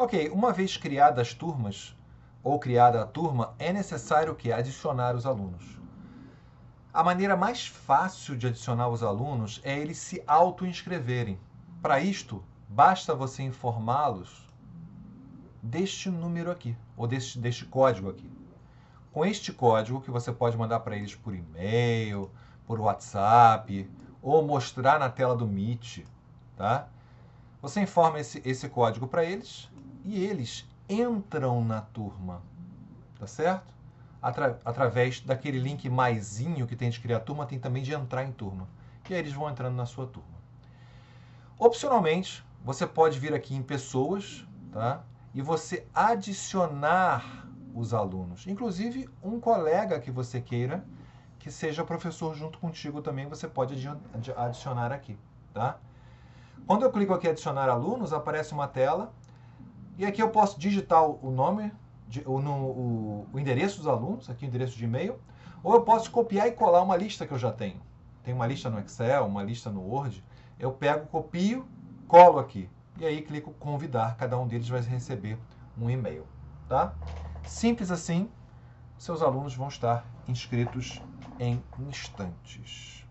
Ok, uma vez criadas as turmas, ou criada a turma, é necessário que adicionar os alunos. A maneira mais fácil de adicionar os alunos é eles se auto-inscreverem. Para isto, basta você informá-los deste número aqui, ou deste, deste código aqui. Com este código que você pode mandar para eles por e-mail, por WhatsApp, ou mostrar na tela do Meet, tá? Você informa esse, esse código para eles e eles entram na turma, tá certo? Atra através daquele link maisinho que tem de criar turma, tem também de entrar em turma. E aí eles vão entrando na sua turma. Opcionalmente, você pode vir aqui em pessoas, tá? E você adicionar os alunos, inclusive um colega que você queira que seja professor junto contigo também, você pode adicionar aqui, tá? Quando eu clico aqui adicionar alunos, aparece uma tela e aqui eu posso digitar o nome, o, endereço dos alunos, aqui o endereço de e-mail, ou eu posso copiar e colar uma lista que eu já tenho. Tem uma lista no Excel, uma lista no Word. Eu pego, copio, colo aqui. E aí clico convidar, cada um deles vai receber um e-mail. Tá? Simples assim, seus alunos vão estar inscritos em instantes.